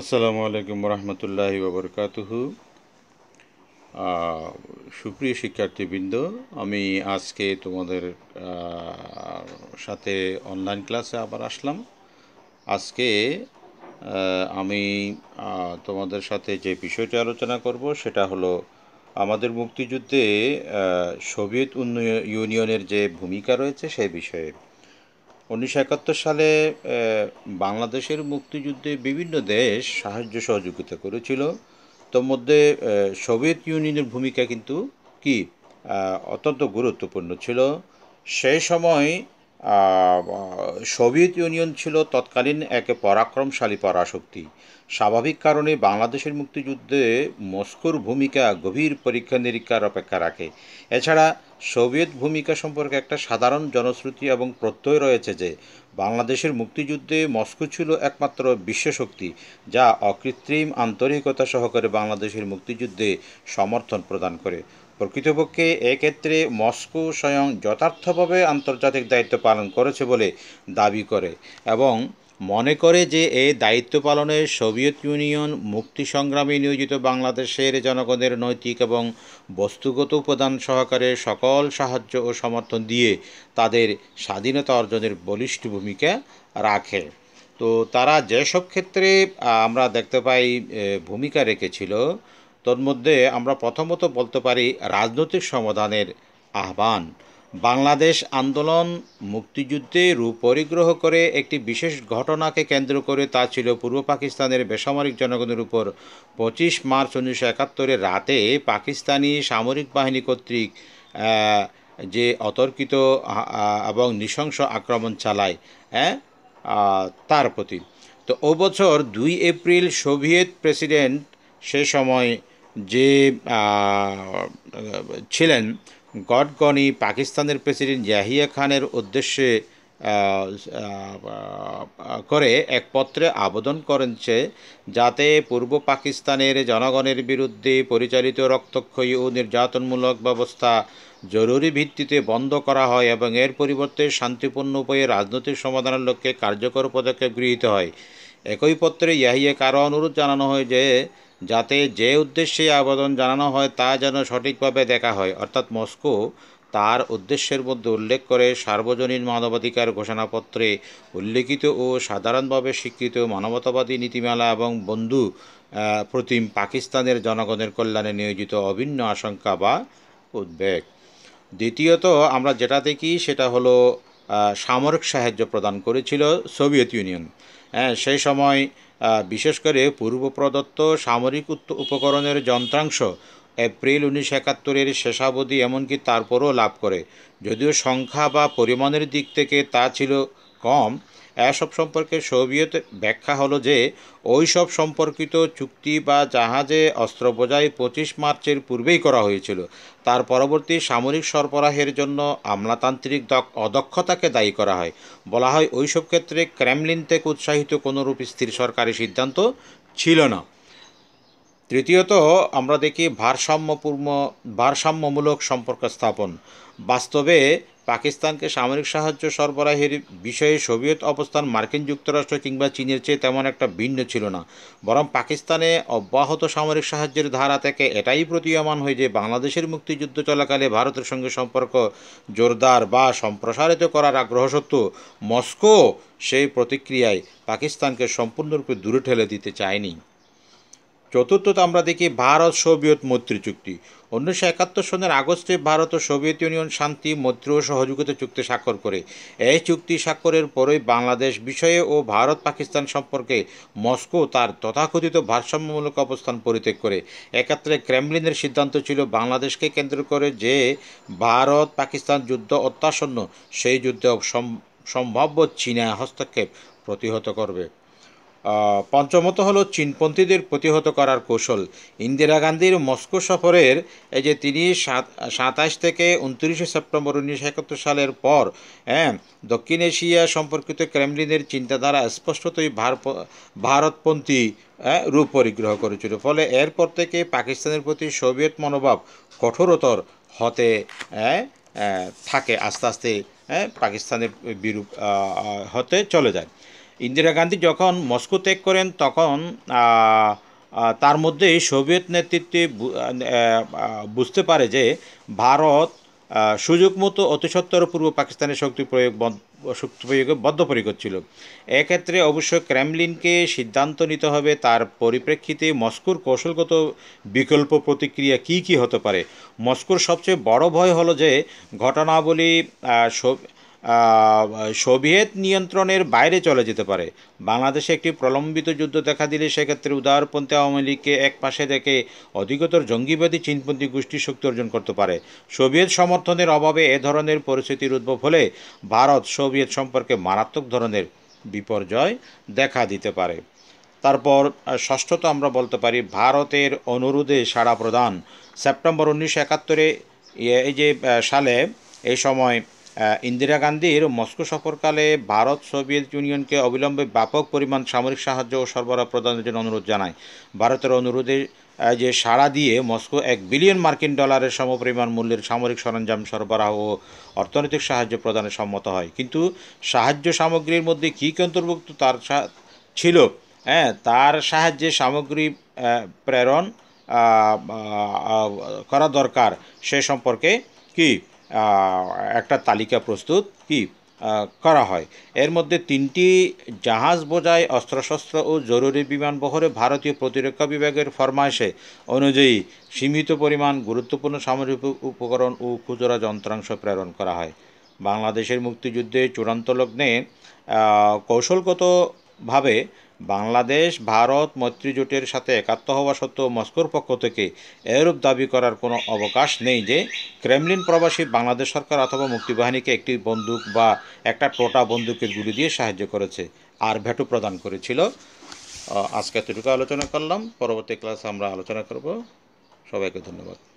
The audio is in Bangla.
আসসালামু আলাইকুম রহমতুল্লাহি বাবরকাতুহু সুপ্রিয় শিক্ষার্থীবৃন্দ আমি আজকে তোমাদের সাথে অনলাইন ক্লাসে আবার আসলাম আজকে আমি তোমাদের সাথে যে বিষয়টি আলোচনা করব সেটা হলো আমাদের মুক্তিযুদ্ধে সোভিয়েত ইউনিয়নের যে ভূমিকা রয়েছে সেই বিষয়ে উনিশশো একাত্তর সালে বাংলাদেশের মুক্তিযুদ্ধে বিভিন্ন দেশ সাহায্য সহযোগিতা করেছিল তোর মধ্যে সোভিয়েত ইউনিয়নের ভূমিকা কিন্তু কি অত্যন্ত গুরুত্বপূর্ণ ছিল সেই সময় সোভিয়েত ইউনিয়ন ছিল তৎকালীন এক পরাক্রমশালী পরাশক্তি স্বাভাবিক কারণে বাংলাদেশের মুক্তিযুদ্ধে মস্কোর ভূমিকা গভীর পরীক্ষা নিরীক্ষার অপেক্ষা রাখে এছাড়া সোভিয়েত ভূমিকা সম্পর্কে একটা সাধারণ জনশ্রুতি এবং প্রত্যয় রয়েছে যে বাংলাদেশের মুক্তিযুদ্ধে মস্কো ছিল একমাত্র বিশ্বশক্তি যা অকৃত্রিম আন্তরিকতা সহকারে বাংলাদেশের মুক্তিযুদ্ধে সমর্থন প্রদান করে প্রকৃতপক্ষে এক্ষেত্রে মস্কো স্বয়ং যথার্থভাবে আন্তর্জাতিক দায়িত্ব পালন করেছে বলে দাবি করে এবং মনে করে যে এই দায়িত্ব পালনে সোভিয়েত ইউনিয়ন মুক্তি সংগ্রামে নিয়োজিত বাংলাদেশের জনগণের নৈতিক এবং বস্তুগত উপাদান সহকারে সকল সাহায্য ও সমর্থন দিয়ে তাদের স্বাধীনতা অর্জনের বলিষ্ঠ ভূমিকা রাখে তো তারা যেসব ক্ষেত্রে আমরা দেখতে পাই ভূমিকা রেখেছিল মধ্যে আমরা প্রথমত বলতে পারি রাজনৈতিক সমাধানের আহ্বান বাংলাদেশ আন্দোলন মুক্তিযুদ্ধে রূপ পরিগ্রহ করে একটি বিশেষ ঘটনাকে কেন্দ্র করে তা ছিল পূর্ব পাকিস্তানের বেসামরিক জনগণের উপর পঁচিশ মার্চ উনিশশো একাত্তরের রাতে পাকিস্তানি সামরিক বাহিনী কর্তৃক যে অতর্কিত এবং নৃশংস আক্রমণ চালায় হ্যাঁ তার প্রতি তো ও বছর দুই এপ্রিল সোভিয়েত প্রেসিডেন্ট সে সময় যে ছিলেন গডগনি পাকিস্তানের প্রেসিডেন্ট জাহিয়া খানের উদ্দেশ্যে করে এক পত্রে আবেদন করেন যাতে পূর্ব পাকিস্তানের জনগণের বিরুদ্ধে পরিচালিত রক্তক্ষয়ী ও নির্যাতনমূলক ব্যবস্থা জরুরি ভিত্তিতে বন্ধ করা হয় এবং এর পরিবর্তে শান্তিপূর্ণ উপায়ে রাজনৈতিক সমাধানের লক্ষ্যে কার্যকর পদক্ষেপ গৃহীত হয় একই পত্রে ইয়াহিয়া কারো অনুরোধ জানানো হয় যে যাতে যে উদ্দেশ্যে আবেদন জানানো হয় তা যেন সঠিকভাবে দেখা হয় অর্থাৎ মস্কো তার উদ্দেশ্যের মধ্যে উল্লেখ করে সার্বজনীন মানবাধিকার ঘোষণাপত্রে উল্লেখিত ও সাধারণভাবে স্বীকৃত মানবতাবাদী নীতিমালা এবং বন্ধু প্রতিম পাকিস্তানের জনগণের কল্যাণে নিয়োজিত অভিন্ন আশঙ্কা বা উদ্বেগ দ্বিতীয়ত আমরা যেটা দেখি সেটা হলো সামরিক সাহায্য প্রদান করেছিল সোভিয়েত ইউনিয়ন হ্যাঁ সেই সময় বিশেষ করে পূর্ব প্রদত্ত সামরিক উপকরণের যন্ত্রাংশ এপ্রিল উনিশশো একাত্তরের শেষাবধি এমনকি তারপরও লাভ করে যদিও সংখ্যা বা পরিমাণের দিক থেকে তা ছিল কম এসব সম্পর্কে সোভিয়েত ব্যাখ্যা হলো যে ওইসব সম্পর্কিত চুক্তি বা জাহাজে অস্ত্র বোঝাই পঁচিশ মার্চের পূর্বেই করা হয়েছিল তার পরবর্তী সামরিক সরবরাহের জন্য আমলাতান্ত্রিক অদক্ষতাকে দায়ী করা হয় বলা হয় ওইসব ক্ষেত্রে ক্রেমলিন থেকে উৎসাহিত কোনোরূপ স্থির সরকারি সিদ্ধান্ত ছিল না তৃতীয়ত আমরা দেখি ভারসাম্যপূর্ণ ভারসাম্যমূলক সম্পর্ক স্থাপন বাস্তবে পাকিস্তানকে সামরিক সাহায্য সরবরাহের বিষয়ে সোভিয়েত অবস্থান মার্কিন যুক্তরাষ্ট্র কিংবা চীনের চেয়ে তেমন একটা ভিন্ন ছিল না বরং পাকিস্তানে অব্যাহত সামরিক সাহায্যের ধারা থেকে এটাই প্রতীয়মান হয় যে বাংলাদেশের মুক্তিযুদ্ধ চলাকালে ভারতের সঙ্গে সম্পর্ক জোরদার বা সম্প্রসারিত করার আগ্রহ সত্ত্বেও মস্কো সেই প্রতিক্রিয়ায় পাকিস্তানকে সম্পূর্ণরূপে দূরে ঠেলে দিতে চায়নি চতুর্থত আমরা দেখি ভারত সোভিয়েত মৈত্রী চুক্তি উনিশশো একাত্তর সনের আগস্টে ভারত ও সোভিয়েত ইউনিয়ন শান্তি মৈত্রী ও সহযোগিতা চুক্তি স্বাক্ষর করে এই চুক্তি স্বাক্ষরের পরেই বাংলাদেশ বিষয়ে ও ভারত পাকিস্তান সম্পর্কে মস্কো তার তথাকথিত ভারসাম্যমূলক অবস্থান পরিত্যাগ করে একাত্রে ক্রেমলিনের সিদ্ধান্ত ছিল বাংলাদেশকে কেন্দ্র করে যে ভারত পাকিস্তান যুদ্ধ অত্যাসন্ন সেই যুদ্ধে সম্ভাব্য চীনা হস্তক্ষেপ প্রতিহত করবে পঞ্চমত হলো চীনপন্থীদের প্রতিহত করার কৌশল ইন্দিরা গান্ধীর মস্কো সফরের এই যে তিনি সাতাশ থেকে উনত্রিশে সেপ্টেম্বর উনিশশো একাত্তর সালের পর হ্যাঁ দক্ষিণ এশিয়া সম্পর্কিত ক্রেমলিনের চিন্তাধারা স্পষ্টতই ভার ভারতপন্থী হ্যাঁ, রূপ পরিগ্রহ করেছিল ফলে এরপর থেকে পাকিস্তানের প্রতি সোভিয়েত মনোভাব কঠোরতর হতে হ্যাঁ, থাকে আস্তে আস্তে হ্যাঁ, পাকিস্তানের বিরূপ হতে চলে যায় ইন্দিরা গান্ধী যখন মস্কো ত্যাগ করেন তখন তার মধ্যে সোভিয়েত নেতৃত্বে বুঝতে পারে যে ভারত সুযোগ মতো অতিসত্তর পূর্ব পাকিস্তানের শক্তি প্রয়োগ শক্তি প্রয়োগে বদ্ধপরিকর ছিল এক্ষেত্রে অবশ্য ক্রেমলিনকে সিদ্ধান্ত নিতে হবে তার পরিপ্রেক্ষিতে মস্কোর কৌশলগত বিকল্প প্রতিক্রিয়া কি কি হতে পারে মস্কোর সবচেয়ে বড় ভয় হলো যে ঘটনাবলী সোভিয়েত নিয়ন্ত্রণের বাইরে চলে যেতে পারে বাংলাদেশে একটি প্রলম্বিত যুদ্ধ দেখা দিলে সেক্ষেত্রে উদারপন্থী আওয়ামী লীগকে এক পাশে দেখে অধিকতর জঙ্গিবাদী চীনপন্থী গোষ্ঠী শক্তি অর্জন করতে পারে সোভিয়েত সমর্থনের অভাবে এ ধরনের পরিস্থিতির উদ্ভব হলে ভারত সোভিয়েত সম্পর্কে মারাত্মক ধরনের বিপর্যয় দেখা দিতে পারে তারপর ষষ্ঠত আমরা বলতে পারি ভারতের অনুরোধে সাড়া প্রদান সেপ্টেম্বর উনিশশো একাত্তরে এই যে সালে এই সময় ইন্দিরা গান্ধীর মস্কো সফরকালে ভারত সোভিয়েত ইউনিয়নকে অবিলম্বে ব্যাপক পরিমাণ সামরিক সাহায্য ও সরবরাহ প্রদানের জন্য অনুরোধ জানায় ভারতের অনুরোধে যে সাড়া দিয়ে মস্কো এক বিলিয়ন মার্কিন ডলারের সমপরিমাণ মূল্যের সামরিক সরঞ্জাম সরবরাহ ও অর্থনৈতিক সাহায্য প্রদানে সম্মত হয় কিন্তু সাহায্য সামগ্রীর মধ্যে কী অন্তর্ভুক্ত তার ছিল হ্যাঁ তার সাহায্যে সামগ্রী প্রেরণ করা দরকার সে সম্পর্কে কী একটা তালিকা প্রস্তুত কি করা হয় এর মধ্যে তিনটি জাহাজ বোঝায় অস্ত্রশস্ত্র ও জরুরি বিমান বহরে ভারতীয় প্রতিরক্ষা বিভাগের ফরমায়েশে অনুযায়ী সীমিত পরিমাণ গুরুত্বপূর্ণ সামরিক উপকরণ ও খুচরা যন্ত্রাংশ প্রেরণ করা হয় বাংলাদেশের মুক্তিযুদ্ধে চূড়ান্ত লগ্নে কৌশলগতভাবে বাংলাদেশ ভারত মৈত্রীজোটের সাথে একাত্ম হওয়া সত্ত্বেও মস্কোর পক্ষ থেকে এরূপ দাবি করার কোনো অবকাশ নেই যে ক্রেমলিন প্রবাসী বাংলাদেশ সরকার অথবা মুক্তিবাহিনীকে একটি বন্দুক বা একটা টোটা বন্দুকের গুলি দিয়ে সাহায্য করেছে আর ভ্যাটু প্রদান করেছিল আজকে এতটুকু আলোচনা করলাম পরবর্তী ক্লাসে আমরা আলোচনা করব সবাইকে ধন্যবাদ